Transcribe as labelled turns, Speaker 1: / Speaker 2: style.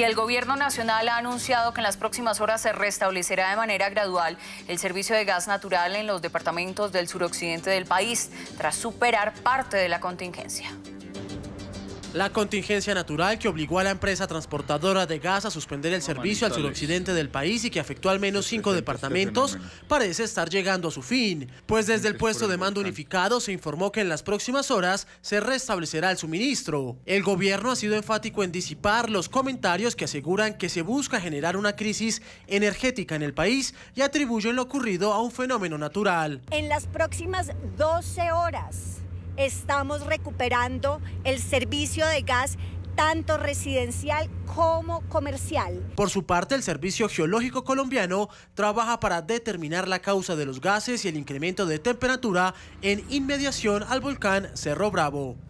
Speaker 1: y el Gobierno Nacional ha anunciado que en las próximas horas se restablecerá de manera gradual el servicio de gas natural en los departamentos del suroccidente del país, tras superar parte de la contingencia.
Speaker 2: La contingencia natural que obligó a la empresa transportadora de gas a suspender el servicio al suroccidente del país y que afectó al menos este cinco departamentos parece estar llegando a su fin, pues desde este el puesto de mando unificado se informó que en las próximas horas se restablecerá el suministro. El gobierno ha sido enfático en disipar los comentarios que aseguran que se busca generar una crisis energética en el país y atribuyen lo ocurrido a un fenómeno natural.
Speaker 3: En las próximas 12 horas estamos recuperando el servicio de gas tanto residencial como comercial.
Speaker 2: Por su parte, el Servicio Geológico Colombiano trabaja para determinar la causa de los gases y el incremento de temperatura en inmediación al volcán Cerro Bravo.